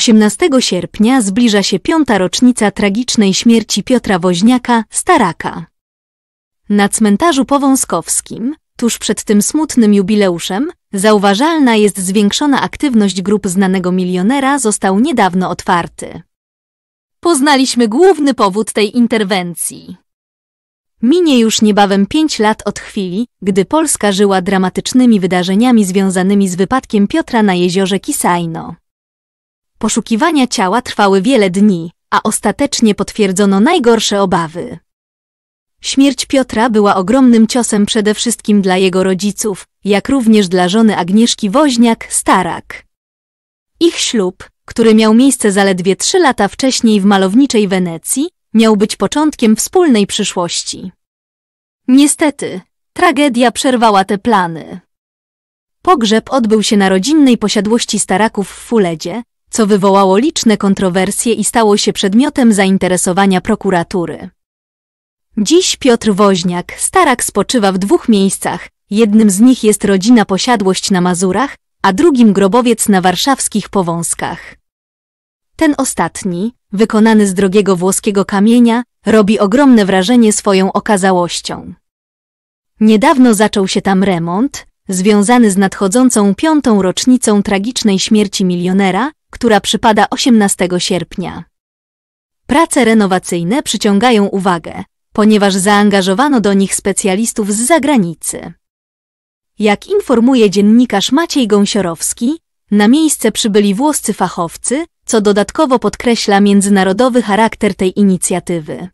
18 sierpnia zbliża się piąta rocznica tragicznej śmierci Piotra Woźniaka, staraka. Na cmentarzu powązkowskim, tuż przed tym smutnym jubileuszem, zauważalna jest zwiększona aktywność grup znanego milionera został niedawno otwarty. Poznaliśmy główny powód tej interwencji. Minie już niebawem pięć lat od chwili, gdy Polska żyła dramatycznymi wydarzeniami związanymi z wypadkiem Piotra na jeziorze Kisajno. Poszukiwania ciała trwały wiele dni, a ostatecznie potwierdzono najgorsze obawy. Śmierć Piotra była ogromnym ciosem przede wszystkim dla jego rodziców, jak również dla żony Agnieszki Woźniak-Starak. Ich ślub, który miał miejsce zaledwie trzy lata wcześniej w malowniczej Wenecji, miał być początkiem wspólnej przyszłości. Niestety, tragedia przerwała te plany. Pogrzeb odbył się na rodzinnej posiadłości Staraków w Fuledzie, co wywołało liczne kontrowersje i stało się przedmiotem zainteresowania prokuratury. Dziś Piotr Woźniak, starak spoczywa w dwóch miejscach. Jednym z nich jest rodzina posiadłość na Mazurach, a drugim grobowiec na warszawskich Powązkach. Ten ostatni, wykonany z drogiego włoskiego kamienia, robi ogromne wrażenie swoją okazałością. Niedawno zaczął się tam remont, związany z nadchodzącą piątą rocznicą tragicznej śmierci milionera, która przypada 18 sierpnia. Prace renowacyjne przyciągają uwagę, ponieważ zaangażowano do nich specjalistów z zagranicy. Jak informuje dziennikarz Maciej Gąsiorowski, na miejsce przybyli włoscy fachowcy, co dodatkowo podkreśla międzynarodowy charakter tej inicjatywy.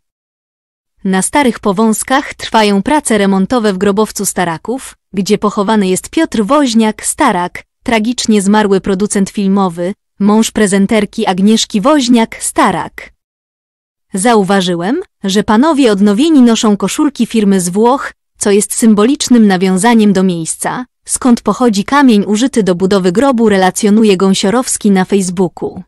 Na Starych Powązkach trwają prace remontowe w grobowcu Staraków, gdzie pochowany jest Piotr Woźniak Starak, tragicznie zmarły producent filmowy, mąż prezenterki Agnieszki Woźniak-Starak. Zauważyłem, że panowie odnowieni noszą koszulki firmy z Włoch, co jest symbolicznym nawiązaniem do miejsca, skąd pochodzi kamień użyty do budowy grobu, relacjonuje Gąsiorowski na Facebooku.